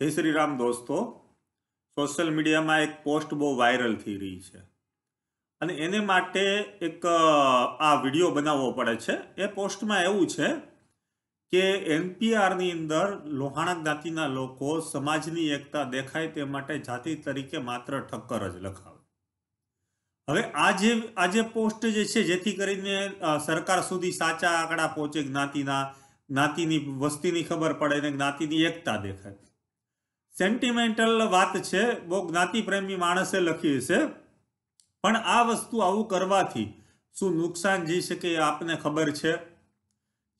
જય શ્રી રામ દોસ્તો સોશિયલ મીડિયામાં એક પોસ્ટ બહુ વાયરલ થઈ રહી છે અને એને માટે એક આ વિડીયો બનાવવો પડે છે એ પોસ્ટમાં એવું છે કે એનપીઆરની અંદર લોહાણા જ્ઞાતિના લોકો સમાજની એકતા દેખાય તે માટે જાતિ તરીકે માત્ર ઠક્કર જ લખાવે હવે આજે આજે પોસ્ટ જે છે જેથી કરીને સરકાર સુધી સાચા આંકડા પહોંચે જ્ઞાતિના જ્ઞાતિની વસ્તીની ખબર પડે અને જ્ઞાતિની એકતા દેખાય સેન્ટિમેન્ટલ વાત છે બહુ જ્ઞાતિપ્રેમી માણસે લખી હશે પણ આ વસ્તુ આવું કરવાથી શું નુકસાન જઈ શકે એ આપને ખબર છે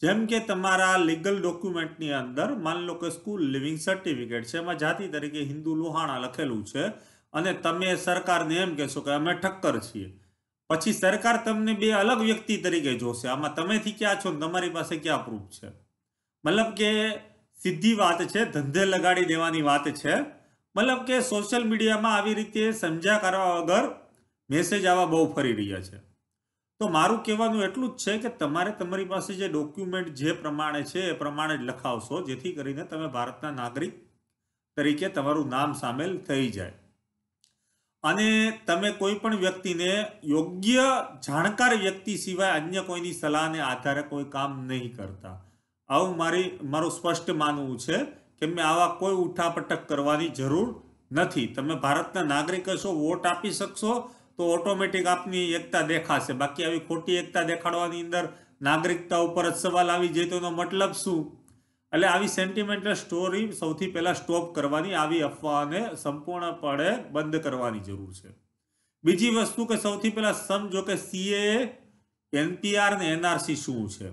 જેમ કે તમારા લીગલ ડોક્યુમેન્ટની અંદર માન લો કે સ્કૂલ લિવિંગ સર્ટિફિકેટ છે એમાં જાતિ તરીકે હિન્દુ લુહાણા લખેલું છે અને તમે સરકારને એમ કહેશો કે અમે ઠક્કર છીએ પછી સરકાર તમને બે અલગ વ્યક્તિ તરીકે જોશે આમાં તમેથી ક્યાં છો તમારી પાસે ક્યાં પ્રૂફ છે મતલબ કે સીધી વાત છે ધંધે લગાડી દેવાની વાત છે મતલબ કે સોશિયલ મીડિયામાં આવી રીતે સમજ્યા કરવા વગર મેસેજ આવા બહુ ફરી રહ્યા છે તો મારું કહેવાનું એટલું જ છે કે તમારે તમારી પાસે જે ડોક્યુમેન્ટ જે પ્રમાણે છે એ પ્રમાણે જ લખાવશો જેથી કરીને તમે ભારતના નાગરિક તરીકે તમારું નામ સામેલ થઈ જાય અને તમે કોઈ પણ વ્યક્તિને યોગ્ય જાણકાર વ્યક્તિ સિવાય અન્ય કોઈની સલાહને આધારે કોઈ કામ નહીં કરતા આવું મારી મારું સ્પષ્ટ માનવું છે કે મેં આવા કોઈ ઉઠાપટક કરવાની જરૂર નથી તમે ભારતના નાગરિક હશો વોટ આપી શકશો તો ઓટોમેટિક આપની એકતા દેખાશે બાકી આવી ખોટી એકતા દેખાડવાની અંદર નાગરિકતા ઉપર જ સવાલ આવી જાય તો એનો મતલબ શું એટલે આવી સેન્ટિમેન્ટલ સ્ટોરી સૌથી પહેલાં સ્ટોપ કરવાની આવી અફવાને સંપૂર્ણપણે બંધ કરવાની જરૂર છે બીજી વસ્તુ કે સૌથી પહેલાં સમજો કે સીએ એનપીઆર ને એનઆરસી શું છે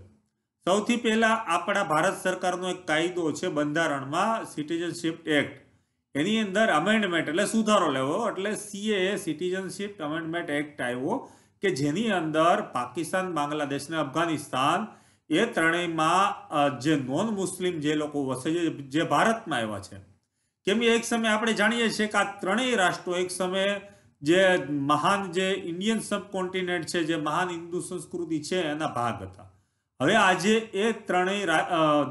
સૌથી પહેલાં આપણા ભારત સરકારનો એક કાયદો છે બંધારણમાં સિટીઝનશીપ એક્ટ એની અંદર અમેન્ડમેન્ટ એટલે સુધારો લેવો એટલે સીએ સિટીઝનશીપ અમેન્ડમેન્ટ એક્ટ આવ્યો કે જેની અંદર પાકિસ્તાન બાંગ્લાદેશ ને અફઘાનિસ્તાન એ ત્રણેયમાં જે નોન મુસ્લિમ જે લોકો વસે છે જે ભારતમાં આવ્યા છે કેમ કે એક સમયે આપણે જાણીએ છીએ કે આ ત્રણેય રાષ્ટ્રો એક સમયે જે મહાન જે ઇન્ડિયન સબકોન્ટિનેન્ટ છે જે મહાન હિન્દુ સંસ્કૃતિ છે એના ભાગ હતા હવે આજે એ ત્રણેય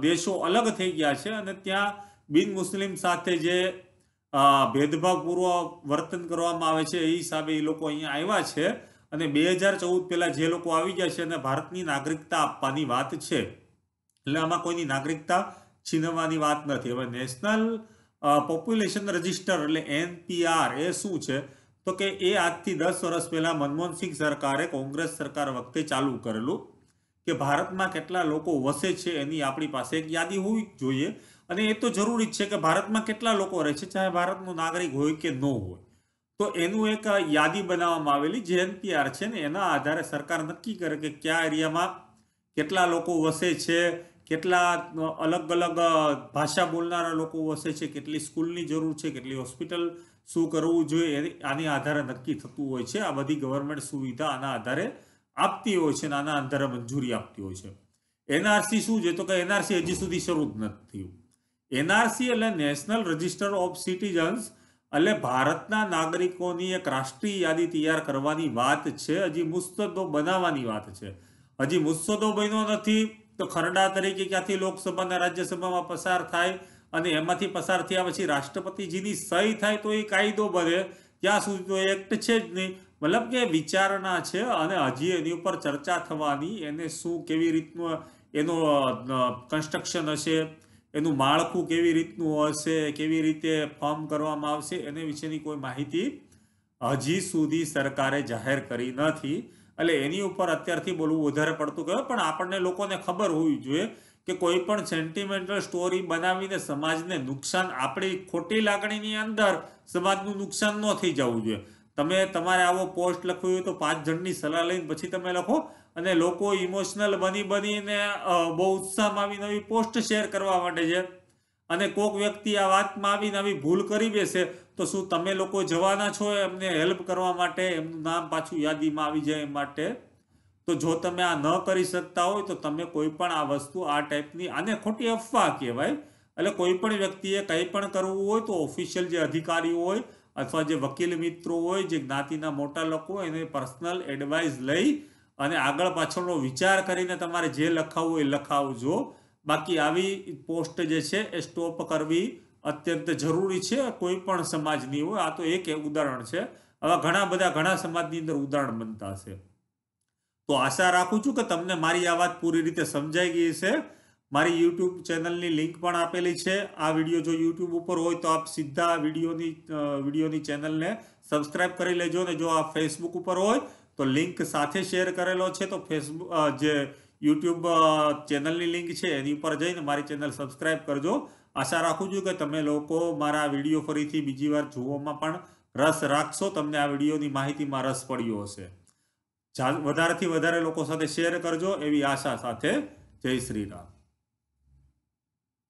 દેશો અલગ થઈ ગયા છે અને ત્યાં બિન મુસ્લિમ સાથે જે ભેદભાવપૂર્વક વર્તન કરવામાં આવે છે એ હિસાબે એ લોકો અહીંયા આવ્યા છે અને બે હજાર ચૌદ પહેલાં જે લોકો આવી ગયા છે અને ભારતની નાગરિકતા આપવાની વાત છે એટલે આમાં કોઈની નાગરિકતા છીનવવાની વાત નથી હવે નેશનલ પોપ્યુલેશન રજિસ્ટર એટલે એનપીઆર એ શું છે તો કે એ આજથી દસ વર્ષ પહેલાં મનમોહનસિંહ સરકારે કોંગ્રેસ સરકાર વખતે ચાલુ કરેલું કે ભારતમાં કેટલા લોકો વસે છે એની આપણી પાસે એક યાદી હોવી જ જોઈએ અને એ તો જરૂરી જ છે કે ભારતમાં કેટલા લોકો રહે છે ચાહે ભારતનો નાગરિક હોય કે ન હોય તો એનું એક યાદી બનાવવામાં આવેલી જે એનપીઆર છે ને એના આધારે સરકાર નક્કી કરે કે કયા એરિયામાં કેટલા લોકો વસે છે કેટલા અલગ અલગ ભાષા બોલનારા લોકો વસે છે કેટલી સ્કૂલની જરૂર છે કેટલી હોસ્પિટલ શું કરવું જોઈએ આની આધારે નક્કી થતું હોય છે આ બધી ગવર્મેન્ટ સુવિધા આના આધારે આપતી હોય છે નાના અંધારે મંજૂરી આપતી હોય છે એનઆરસી શું છે તો કે એનઆરસી હજી સુધી શરૂ જ નથી થયું એનઆરસી એટલે નેશનલ રજિસ્ટર ઓફ સિટીઝન્સ એટલે ભારતના નાગરિકોની એક રાષ્ટ્રીય યાદી તૈયાર કરવાની વાત છે હજી મુસ્તદો બનાવવાની વાત છે હજી મુસ્તદો બન્યો નથી તો ખરડા તરીકે ક્યાંથી લોકસભાના રાજ્યસભામાં પસાર થાય અને એમાંથી પસાર થયા પછી રાષ્ટ્રપતિજીની સહી થાય તો એ કાયદો બને ત્યાં સુધી તો એક્ટ છે જ નહીં મતલબ કે વિચારણા છે અને હજી એની ઉપર ચર્ચા થવાની એને શું કેવી રીતનું એનું કન્સ્ટ્રક્શન હશે એનું માળખું કેવી રીતનું હશે કેવી રીતે ફોર્મ કરવામાં આવશે એને વિશેની કોઈ માહિતી હજી સુધી સરકારે જાહેર કરી નથી એટલે એની ઉપર અત્યારથી બોલવું વધારે પડતું ગયું પણ આપણને લોકોને ખબર હોવી જોઈએ કે કોઈ પણ સેન્ટિમેન્ટલ સ્ટોરી બનાવીને સમાજને નુકસાન આપણી ખોટી લાગણીની અંદર સમાજનું નુકસાન ન થઈ જવું જોઈએ તમે તમારે આવો પોસ્ટ લખવી હોય તો પાંચ જણની સલાહ લઈને પછી તમે લખો અને લોકો ઇમોશનલ બની બનીને બહુ ઉત્સાહમાં આવીને આવી પોસ્ટ શેર કરવા માટે છે અને કોઈક વ્યક્તિ આ વાતમાં આવીને આવી ભૂલ કરી બેસે તો શું તમે લોકો જવાના છો એમને હેલ્પ કરવા માટે એમનું નામ પાછું યાદીમાં આવી જાય એ માટે તો જો તમે આ ન કરી શકતા હોય તો તમે કોઈ પણ આ વસ્તુ આ ટાઈપની આને ખોટી અફવા કહેવાય એટલે કોઈ પણ વ્યક્તિએ કંઈ પણ કરવું હોય તો ઓફિશિયલ જે અધિકારીઓ હોય અથવા જે વકીલ મિત્રો હોય જે જ્ઞાતિના મોટા લોકો એને પર્સનલ એડવાઇસ લઈ અને આગળ પાછળનો વિચાર કરીને તમારે જે લખાવવું એ લખાવજો બાકી આવી પોસ્ટ જે છે એ સ્ટોપ કરવી અત્યંત જરૂરી છે કોઈ પણ સમાજની હોય આ તો એક ઉદાહરણ છે આવા ઘણા બધા ઘણા સમાજની અંદર ઉદાહરણ બનતા હશે તો આશા રાખું છું કે તમને મારી આ વાત પૂરી રીતે સમજાઈ ગઈ છે મારી યુટ્યુબ ચેનલની લિંક પણ આપેલી છે આ વિડીયો જો યુટ્યુબ ઉપર હોય તો આપ સીધા વિડીયોની વિડીયોની ચેનલને સબસ્ક્રાઈબ કરી લેજો ને જો આ ફેસબુક ઉપર હોય તો લિંક સાથે શેર કરેલો છે તો ફેસબુક જે યુટ્યુબ ચેનલની લિંક છે એની ઉપર જઈને મારી ચેનલ સબસ્ક્રાઇબ કરજો આશા રાખું છું કે તમે લોકો મારા વિડીયો ફરીથી બીજી વાર જોવામાં પણ રસ રાખશો તમને આ વિડીયોની માહિતીમાં રસ પડ્યો હશે વધારેથી વધારે લોકો સાથે શેર કરજો એવી આશા સાથે જય શ્રી રામ